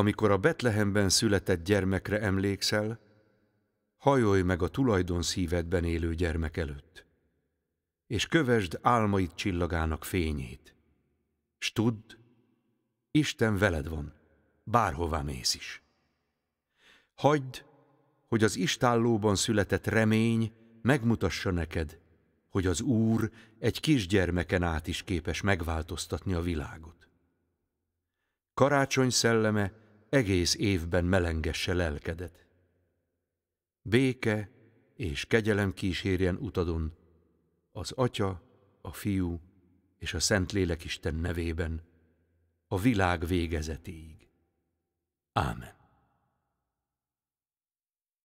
Amikor a Betlehemben született gyermekre emlékszel, hajolj meg a tulajdon szívedben élő gyermek előtt, és kövesd álmaid csillagának fényét, s tudd, Isten veled van, bárhová mész is. Hagyd, hogy az istállóban született remény megmutassa neked, hogy az Úr egy kisgyermeken át is képes megváltoztatni a világot. Karácsony szelleme egész évben melengesse lelkedet. Béke és kegyelem kísérjen utadon az Atya, a Fiú és a Szentlélek Isten nevében a világ végezetéig. Ámen.